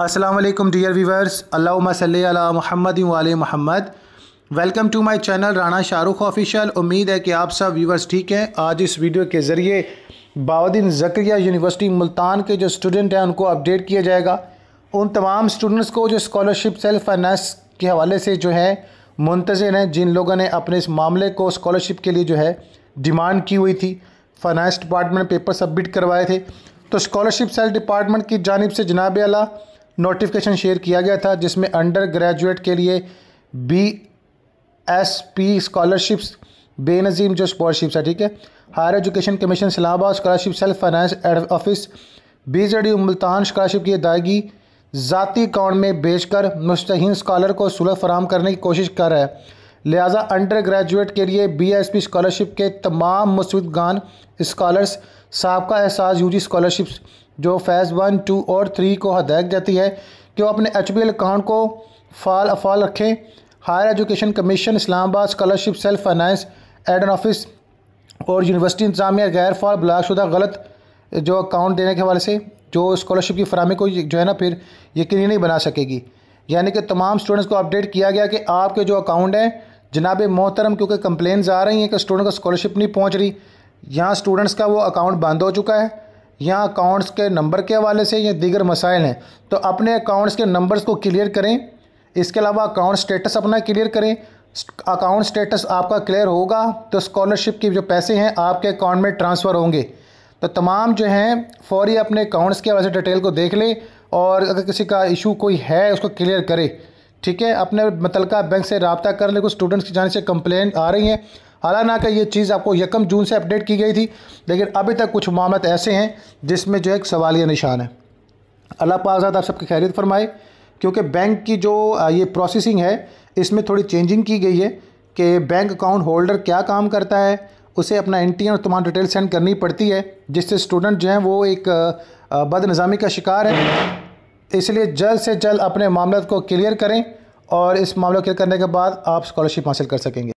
Aslam dear viewers अल्लासल महमद वाले महमद welcome to my channel Rana Shahrukh official उम्मीद है कि आप सब व्यूवर्स ठीक हैं आज इस वीडियो के ज़रिए बाउद्दीन जक्रिया यूनिवर्सिटी मुल्तान के जो स्टूडेंट हैं उनको अपडेट किया जाएगा उन तमाम स्टूडेंट्स को जो स्कॉलरशिप सेल्फ फाइनेंस के हवाले से जो है मुंतजर हैं जिन लोगों ने अपने इस मामले को स्कॉलरशिप के लिए जो है डिमांड की हुई थी फाइनेंस डिपार्टमेंट पेपर सबमिट करवाए थे तो स्कॉलरशिप सेल डिपार्टमेंट की जानब से जनाब अला नोटिफिकेशन शेयर किया गया था जिसमें अंडर ग्रेजुएट के लिए बी एस पी स्कॉलरशिप्स बेनजीम जो स्कॉलरशिप्स है ठीक है higher education commission Islamabad scholarship self finance office B J D Multan scholarship की अदायगी ज़ाती अकाउंट में बेचकर मुस्तहन स्कॉलर को सुलभ फराम करने की कोशिश कर रहा है लिहाजा अंडर ग्रेजुएट के लिए पी स्कॉलरशिप के तमाम मुस्विदान इस्कॉलर्स सबका एहसास यू जी स्कॉलरशिप जो फैज़ वन टू और थ्री को हदायत जाती है कि वो अपने एच बी एल अकाउंट को फाल अफाल रखें higher education commission Islamabad scholarship self finance एड एन ऑफिस और यूनिवर्सिटी इंतजामिया गैर फाल ब्लाकशुदा गलत जो अकाउंट देने के हवाले से जो स्कॉलरशिप की फरहमी को जो है ना फिर यकीनी नहीं बना सकेगी यानी कि तमाम स्टूडेंट्स को अपडेट किया गया कि आपके जो अकाउंट हैं जनाब मोहतरम क्योंकि कंप्लेंस आ रही हैं कि स्टूडेंट को स्कॉलरशिप नहीं पहुँच रही यहाँ स्टूडेंट्स का वो अकाउंट बंद हो चुका है यहाँ अकाउंट्स के नंबर के हवाले से या दीगर मसाइल हैं तो अपने अकाउंट्स के नंबर्स को क्लियर करें इसके अलावा अकाउंट स्टेटस अपना क्लियर करें अकाउंट स्टेटस आपका क्लियर होगा तो स्कॉलरशिप के जो पैसे हैं आपके अकाउंट में ट्रांसफ़र होंगे तो तमाम जो हैं फौरी अपने अकाउंट्स के हवाले डिटेल को देख लें और अगर किसी का इशू कोई है उसको क्लियर करें ठीक है अपने मतलका बैंक से रबता कर लेकिन स्टूडेंट्स की जाने से कंप्लेन आ रही हैं हालांकि ये चीज़ आपको यकम जून से अपडेट की गई थी लेकिन अभी तक कुछ मामले ऐसे हैं जिसमें जो है एक सवालिया निशान है अल्लाह आज़ाद आप सबकी खैरियत फरमाए क्योंकि बैंक की जो ये प्रोसेसिंग है इसमें थोड़ी चेंजिंग की गई है कि बैंक अकाउंट होल्डर क्या काम करता है उसे अपना एन और तमाम डिटेल सेंड करनी पड़ती है जिससे स्टूडेंट जो हैं वो एक बदनज़ामी का शिकार है इसलिए जल्द से जल्द अपने मामले को क्लियर करें और इस मामले को क्लियर करने के बाद आप स्कॉलरशिप हासिल कर सकेंगे